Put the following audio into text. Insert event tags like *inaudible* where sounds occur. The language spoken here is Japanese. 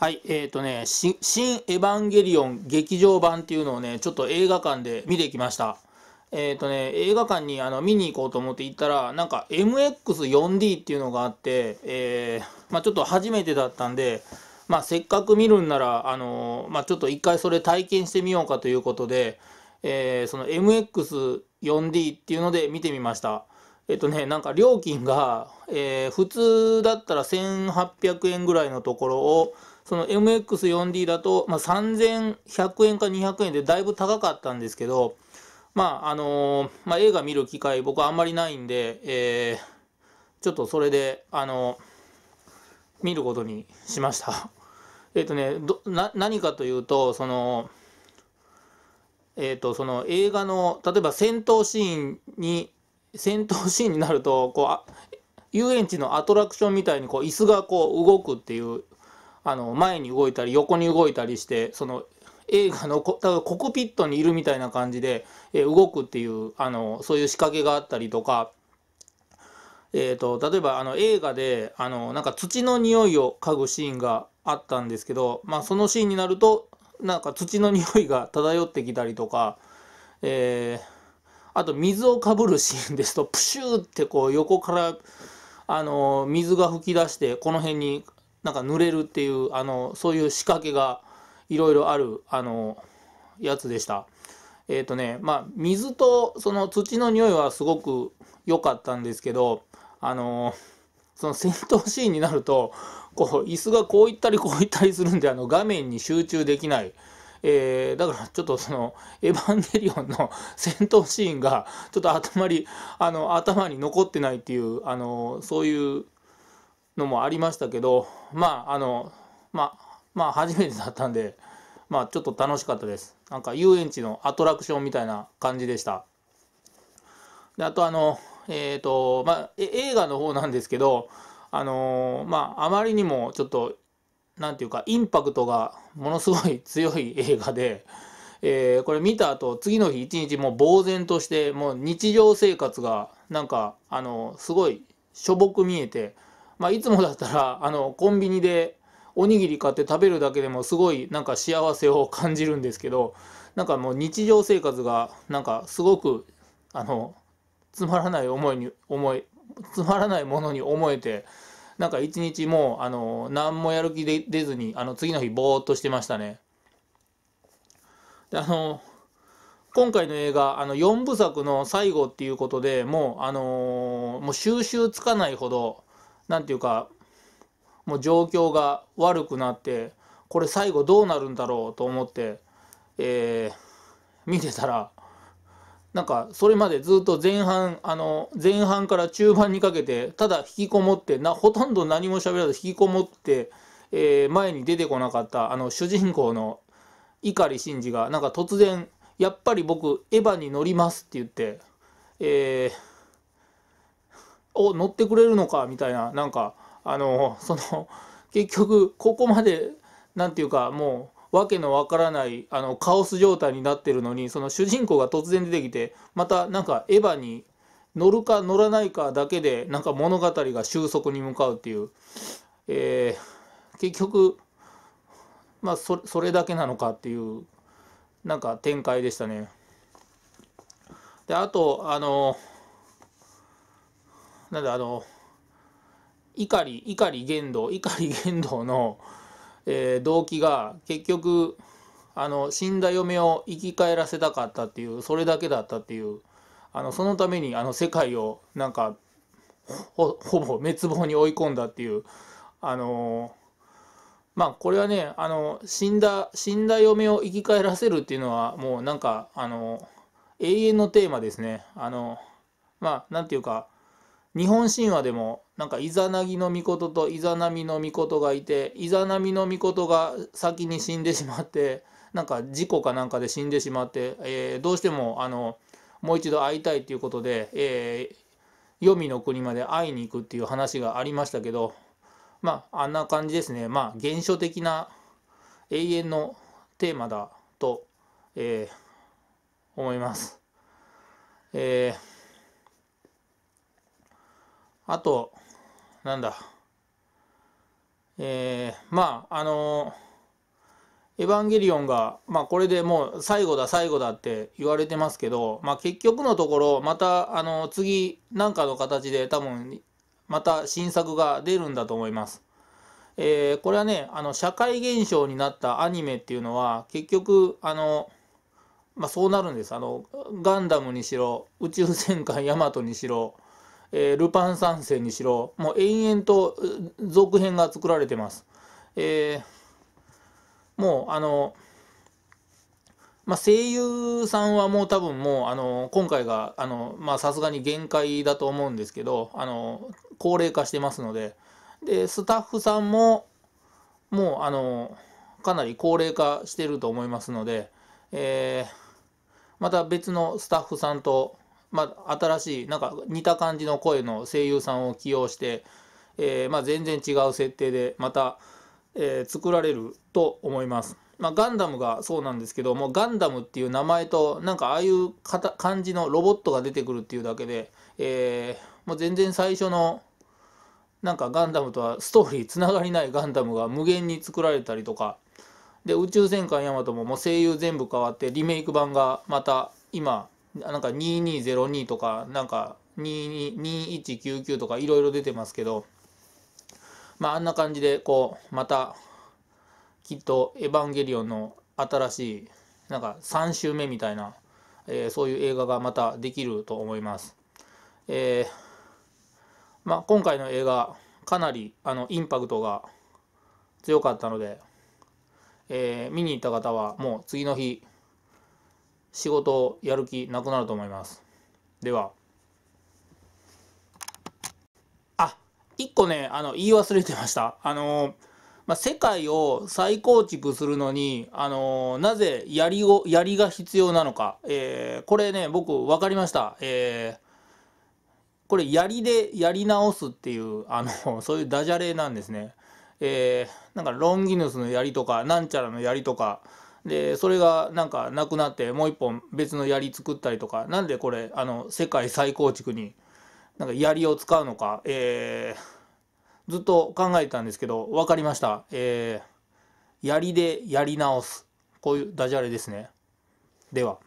はい、えっ、ー、とね、新エヴァンゲリオン劇場版っていうのをね、ちょっと映画館で見てきました。えっ、ー、とね、映画館にあの見に行こうと思って行ったら、なんか MX4D っていうのがあって、えー、まあ、ちょっと初めてだったんで、まあ、せっかく見るんなら、あのまあ、ちょっと一回それ体験してみようかということで、えー、その MX4D っていうので見てみました。えっとね、なんか料金が、えー、普通だったら1800円ぐらいのところを、その MX4D だと、まあ、3100円か200円でだいぶ高かったんですけど、まああのー、まあ、映画見る機会僕あんまりないんで、えー、ちょっとそれで、あのー、見ることにしました。*laughs* えっとね、どな何かというとその、えっ、ー、とその映画の例えば戦闘シーンに戦闘シーンになるとこう遊園地のアトラクションみたいにこう椅子がこう動くっていうあの前に動いたり横に動いたりしてその映画のこだからコクピットにいるみたいな感じで、えー、動くっていうあのそういう仕掛けがあったりとか。えーと、例えばあの映画であのなんか土の匂いを嗅ぐシーンがあったんですけど、まあ、そのシーンになるとなんか土の匂いが漂ってきたりとか、えー、あと水をかぶるシーンですとプシューってこう横からあの水が噴き出してこの辺になんか濡れるっていうあのそういう仕掛けがいろいろあるあのやつでした。えっ、ー、とねまあ水とその土の匂いはすごく良かったんですけどあのその戦闘シーンになるとこう椅子がこう行ったりこう行ったりするんであの画面に集中できない。えー、だからちょっとその「エヴァンゲリオン」の戦闘シーンがちょっと頭にあの頭に残ってないっていうあのそういうのもありましたけどまああのまあまあ初めてだったんでまあちょっと楽しかったですなんか遊園地のアトラクションみたいな感じでしたであとあのえっ、ー、とまあ映画の方なんですけどあのー、まああまりにもちょっと何て言うかインパクトがものすごい強い映画で、えー、これ見た後次の日一日もう呆然としてもう日常生活がなんかあのすごいしょぼく見えてまあ、いつもだったら *laughs* あのコンビニでおにぎり買って食べるだけでもすごいなんか幸せを感じるんですけどなんかもう日常生活がなんかすごくあのつまらない思いに思いつまらないものに思えてなんか一日もうあの何もやる気で出ずにあの次の日ぼーっとしてましたね。であの今回の映画あの4部作の最後っていうことでもうあのー、もう収集つかないほど何て言うかもう状況が悪くなってこれ最後どうなるんだろうと思って、えー、見てたらなんかそれまでずっと前半あの前半から中盤にかけてただ引きこもってなほとんど何も喋らず引きこもって、えー、前に出てこなかったあの主人公の碇シンジがなんか突然「やっぱり僕エヴァに乗ります」って言って、えーを乗ってくれるのかみたいななんかあのその結局ここまで何て言うかもうわけのわからないあのカオス状態になってるのにその主人公が突然出てきてまたなんかエヴァに乗るか乗らないかだけでなんか物語が収束に向かうっていう、えー、結局まあそそれだけなのかっていうなんか展開でしたね。であとあのなんだあの碇碇玄道碇玄道の、えー、動機が結局あの死んだ嫁を生き返らせたかったっていうそれだけだったっていうあのそのためにあの世界をなんかほぼ滅亡に追い込んだっていうあのまあこれはねあの死んだ死んだ嫁を生き返らせるっていうのはもうなんかあの永遠のテーマですねあのまあなんていうか日本神話でもなんかイザナギの御事とイザナミの御事がいてイザナミの御事が先に死んでしまって *laughs* なんか事故かなんかで死んでしまって、えー、どうしてもあのもう一度会いたいということで、えー、黄泉の国まで会いに行くっていう話がありましたけどまああんな感じですねまあ現象的な永遠のテーマだと、えー、思います。えーあと、なんだ、えー、まあ、あのエヴァンゲリオンが、まあ、これでもう最後だ最後だって言われてますけど、まあ、結局のところまたあの次なんかの形で多分また新作が出るんだと思います。えー、これはねあの社会現象になったアニメっていうのは結局あの、まあ、そうなるんですあのガンダムにしろ宇宙戦艦ヤマトにしろえー、ルパン三世にしろ、もう延々と続編が作られてます。えー、もうあの、まあ、声優さんはもう多分もうあの今回がさすがに限界だと思うんですけどあの高齢化してますのででスタッフさんももうあのかなり高齢化してると思いますので、えー、また別のスタッフさんとまあ、新しいなんか似た感じの声の声優さんを起用して、えーまあ、全然違う設定でまた、えー、作られると思います。まあ、ガンダムがそうなんですけどもガンダムっていう名前となんかああいう感じのロボットが出てくるっていうだけで、えー、もう全然最初のなんかガンダムとはストーリーつながりないガンダムが無限に作られたりとかで宇宙戦艦ヤマトももう声優全部変わってリメイク版がまた今なんか2202とか、なんか2199とかいろいろ出てますけど、まああんな感じで、こう、また、きっとエヴァンゲリオンの新しい、なんか3週目みたいな、えー、そういう映画がまたできると思います。えー、まあ今回の映画、かなりあのインパクトが強かったので、えー、見に行った方はもう次の日、仕事やる気なくなると思いますではあ一1個ねあの言い忘れてましたあのまあ、世界を再構築するのに、あのなぜ槍を槍が必要なのか、えー、これね僕分かりました、えー、これ槍でやり直すっていうあの *laughs* そういうダジャレなんですね、えー、なんかロンギヌスの槍とかなんちゃらの槍とかでそれがなんかなくなってもう一本別の槍作ったりとかなんでこれあの世界再構築になんか槍を使うのか、えー、ずっと考えたんですけど分かりました、えー、槍でやり直すこういうダジャレですねでは。